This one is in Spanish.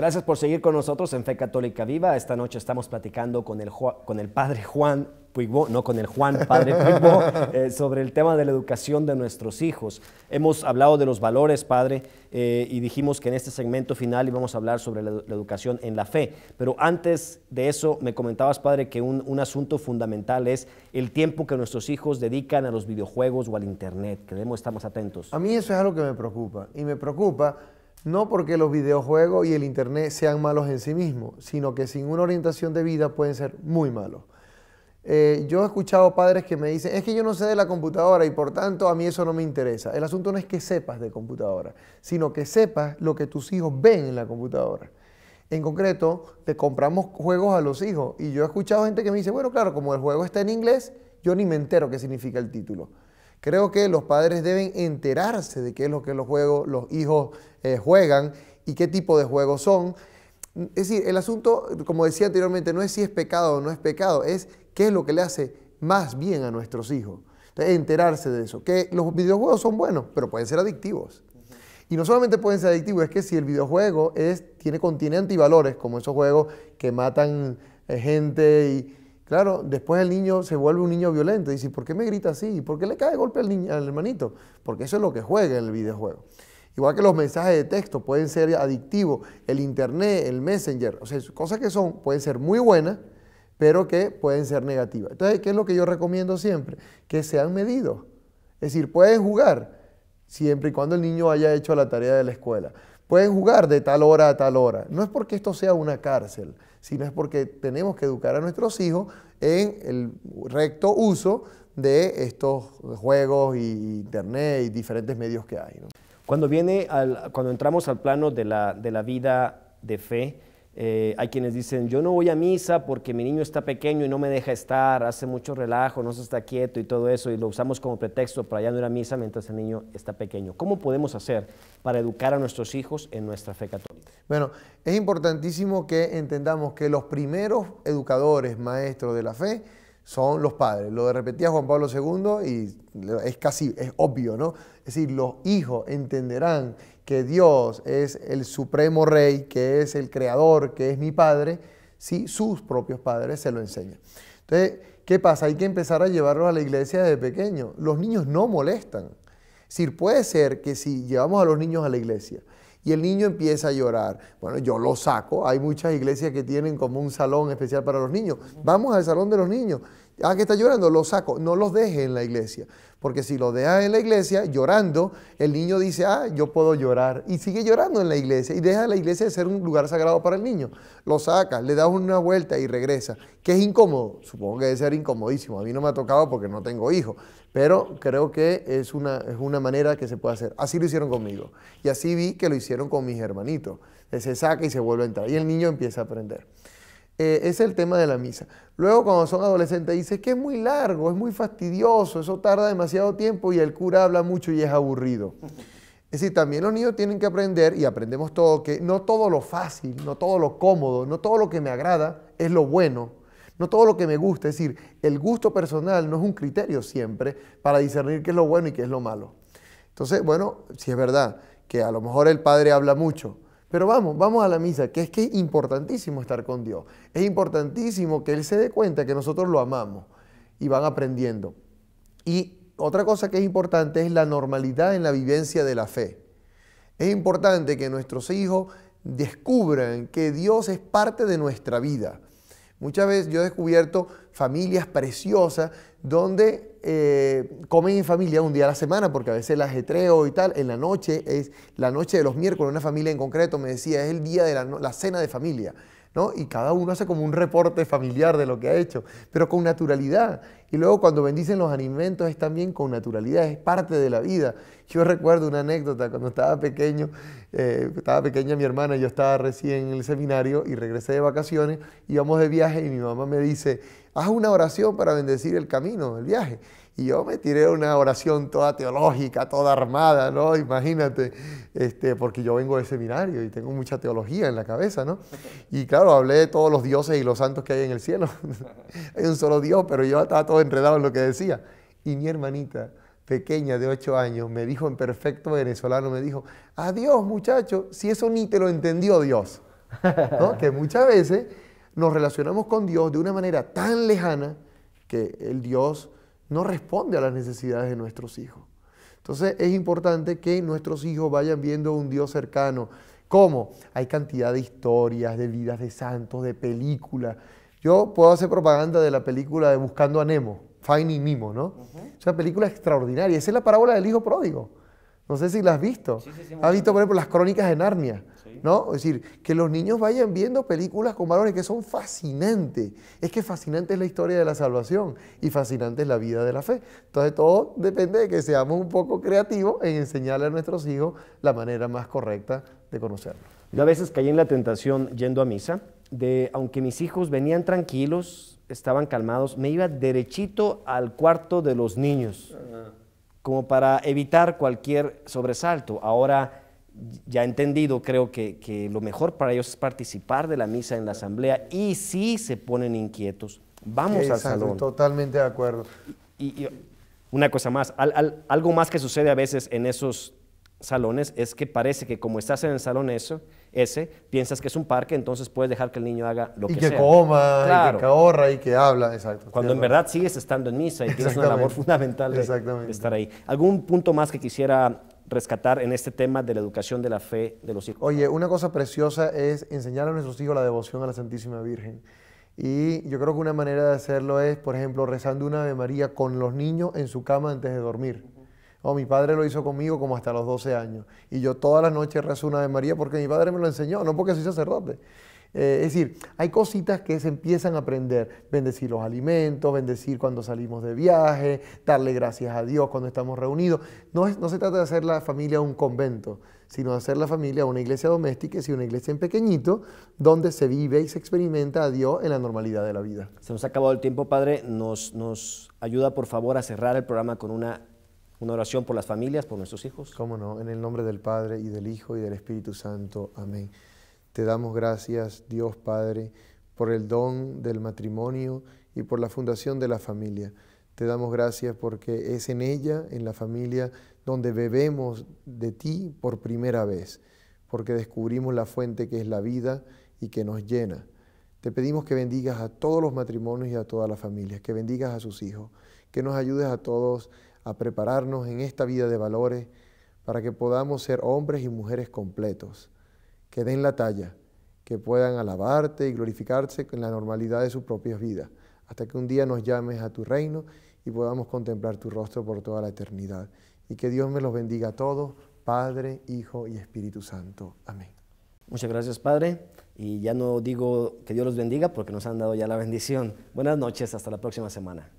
Gracias por seguir con nosotros en Fe Católica Viva. Esta noche estamos platicando con el, con el padre Juan Puigbo, no con el Juan Padre Puigbo, eh, sobre el tema de la educación de nuestros hijos. Hemos hablado de los valores, padre, eh, y dijimos que en este segmento final íbamos a hablar sobre la, educación en la fe. Pero antes de eso, me comentabas, padre, que un, un, asunto fundamental es el tiempo que nuestros hijos dedican a los videojuegos o al Internet, que debemos estar más atentos. A mí eso es algo que me preocupa, y me preocupa no porque los videojuegos y el Internet sean malos en sí mismos, sino que sin una orientación de vida pueden ser muy malos. Eh, yo he escuchado padres que me dicen, es que yo no sé de la computadora y por tanto a mí eso no me interesa. El asunto no es que sepas de computadora, sino que sepas lo que tus hijos ven en la computadora. En concreto, te compramos juegos a los hijos y yo he escuchado gente que me dice, bueno, claro, como el juego está en inglés, yo ni me entero qué significa el título. Creo que los padres deben enterarse de qué es lo que los, hijos eh, juegan y qué tipo de juegos son. Es decir, el asunto, como decía anteriormente, no es si es pecado o no es pecado, es qué es lo que le hace más bien a nuestros hijos. Entonces, enterarse de eso. Que los videojuegos son buenos, pero pueden ser adictivos. Y no solamente pueden ser adictivos, es que si el videojuego es, tiene, contiene antivalores, como esos juegos que matan eh, gente y Claro, después el niño se vuelve un niño violento. Y dice, ¿por qué me grita así? ¿Por qué le cae golpe al, niño, al hermanito? Porque eso es lo que juega en el videojuego. Igual que los mensajes de texto pueden ser adictivos, el internet, el messenger, o sea, cosas que son, pueden ser muy buenas, pero que pueden ser negativas. Entonces, ¿qué es lo que yo recomiendo siempre? Que sean medidos. Es decir, pueden jugar siempre y cuando el niño haya hecho la tarea de la escuela. Pueden jugar de tal hora a tal hora. No es porque esto sea una cárcel sino es porque tenemos que educar a nuestros hijos en el recto uso de estos juegos y internet y diferentes medios que hay. Cuando viene cuando entramos al plano de la vida de fe, eh, hay quienes dicen, yo no voy a misa porque mi niño está pequeño y no me deja estar, hace mucho relajo, no se está quieto y todo eso, y lo usamos como pretexto para ya no ir a misa mientras el niño está pequeño. ¿Cómo podemos hacer para educar a nuestros hijos en nuestra fe católica? Bueno, es importantísimo que entendamos que los primeros educadores, maestros de la fe, son los padres. Lo de repetía Juan Pablo II y es casi, es obvio, ¿no? Es decir, los hijos entenderán que Dios es el supremo rey, que es el creador, que es mi padre, si sus propios padres se lo enseñan. Entonces, ¿qué pasa? Hay que empezar a llevarlos a la iglesia desde pequeño. Los niños no molestan. Es decir, puede ser que si llevamos a los niños a la iglesia y el niño empieza a llorar. Bueno, yo lo saco. Hay muchas iglesias que tienen como un salón especial para los niños. Vamos al salón de los niños. Ah, que está llorando, lo saco. No los deje en la iglesia. Porque si lo dejas en la iglesia llorando, el niño dice, ah, yo puedo llorar. Y sigue llorando en la iglesia. Y deja la iglesia de ser un lugar sagrado para el niño. Lo saca, le da una vuelta y regresa. Que es incómodo. Supongo que debe ser incomodísimo. A mí no me ha tocado porque no tengo hijo. Pero creo que es una, es una manera que se puede hacer. Así lo hicieron conmigo. Y así vi que lo hicieron con mis hermanitos. Se saca y se vuelve a entrar. Y el niño empieza a aprender. Eh, es el tema de la misa. Luego cuando son adolescentes dice que es muy largo, es muy fastidioso, eso tarda demasiado tiempo y el cura habla mucho y es aburrido. Es decir, también los niños tienen que aprender, y aprendemos todo, que no todo lo fácil, no todo lo cómodo, no todo lo que me agrada es lo bueno, no todo lo que me gusta. Es decir, el gusto personal no es un criterio siempre para discernir qué es lo bueno y qué es lo malo. Entonces, bueno, si es verdad que a lo mejor el padre habla mucho, pero vamos, vamos a la misa, que es que es importantísimo estar con Dios. Es importantísimo que Él se dé cuenta que nosotros lo amamos y van aprendiendo. Y otra cosa que es importante es la normalidad en la vivencia de la fe. Es importante que nuestros hijos descubran que Dios es parte de nuestra vida. Muchas veces yo he descubierto familias preciosas donde eh, comen en familia un día a la semana, porque a veces el ajetreo y tal, en la noche, es la noche de los miércoles, una familia en concreto me decía, es el día de la cena de familia. Y cada uno hace como un reporte familiar de lo que ha hecho, pero con naturalidad. Y luego cuando bendicen los alimentos es también con naturalidad, es parte de la vida. Yo recuerdo una anécdota, cuando estaba pequeño, eh, estaba pequeña mi hermana, yo estaba recién en el seminario y regresé de vacaciones, íbamos de viaje y mi mamá me dice, haz una oración para bendecir el camino, el viaje. Y yo me tiré una oración toda teológica, toda armada, ¿no? Imagínate, este, porque yo vengo de seminario y tengo mucha teología en la cabeza, ¿no? Y claro, hablé de todos los dioses y los santos que hay en el cielo. hay un solo Dios, pero yo estaba todo enredado en lo que decía. Y mi hermanita pequeña de 8 años me dijo en perfecto venezolano, me dijo, adiós muchacho, si eso ni te lo entendió Dios. ¿No? Que muchas veces nos relacionamos con Dios de una manera tan lejana que el Dios no responde a las necesidades de nuestros hijos. Entonces es importante que nuestros hijos vayan viendo un Dios cercano. ¿Cómo? Hay cantidad de historias, de vidas de santos, de películas. Yo puedo hacer propaganda de la película de Buscando a Nemo, Finding Nemo, ¿no? Es una película extraordinaria. Esa es la parábola del hijo pródigo. No sé si las has visto. Sí, has visto, por ejemplo, las crónicas de Narnia. ¿No? Es decir, que los niños vayan viendo películas con valores que son fascinantes. Es que fascinante es la historia de la salvación y fascinante es la vida de la fe. Entonces todo depende de que seamos un poco creativos en enseñarle a nuestros hijos la manera más correcta de conocerlo. Yo a veces caí en la tentación yendo a misa de, aunque mis hijos venían tranquilos, estaban calmados, me iba derechito al cuarto de los niños como para evitar cualquier sobresalto. Ahora ya entendido, creo que, lo mejor para ellos es participar de la misa en la asamblea y si se ponen inquietos, vamos a al salón. Totalmente de acuerdo. Y, una cosa más, algo más que sucede a veces en esos salones es que parece que como estás en el salón eso, ese, piensas que es un parque, entonces puedes dejar que el niño haga lo que, sea. Y que coma, y que ahorra, y que habla, exacto. Cuando en verdad sigues estando en misa y tienes una labor fundamental estar ahí. ¿Algún punto más que quisiera rescatar en este tema de la educación de la fe de los hijos. Oye, una cosa preciosa es enseñar a nuestros hijos la devoción a la Santísima Virgen. Y yo creo que una manera de hacerlo es, por ejemplo, rezando una Ave María con los niños en su cama antes de dormir. Oh, mi padre lo hizo conmigo como hasta los 12 años. Y yo todas las noches rezo una de María porque mi padre me lo enseñó, no porque soy sacerdote. Eh, es decir, hay cositas que se empiezan a aprender. Bendecir los alimentos, bendecir cuando salimos de viaje, darle gracias a Dios cuando estamos reunidos. No, no se trata de hacer la familia un convento, sino de hacer la familia una iglesia doméstica y una iglesia en pequeñito, donde se vive y se experimenta a Dios en la normalidad de la vida. Se nos ha acabado el tiempo, Padre. Nos, nos ayuda, por favor, a cerrar el programa con una una oración por las familias, por nuestros hijos. Cómo no, en el nombre del Padre y del Hijo y del Espíritu Santo. Amén. Te damos gracias, Dios Padre, por el don del matrimonio y por la fundación de la familia. Te damos gracias porque es en ella, en la familia, donde bebemos de ti por primera vez, porque descubrimos la fuente que es la vida y que nos llena. Te pedimos que bendigas a todos los matrimonios y a todas las familias, que bendigas a sus hijos, que nos ayudes a todos a prepararnos en esta vida de valores para que podamos ser hombres y mujeres completos, que den la talla, que puedan alabarte y glorificarse en la normalidad de sus propias vidas, hasta que un día nos llames a tu reino y podamos contemplar tu rostro por toda la eternidad. Y que Dios me los bendiga a todos, Padre, Hijo y Espíritu Santo. Amén. Muchas gracias, Padre. Y ya no digo que Dios los bendiga porque nos han dado ya la bendición. Buenas noches, hasta la próxima semana.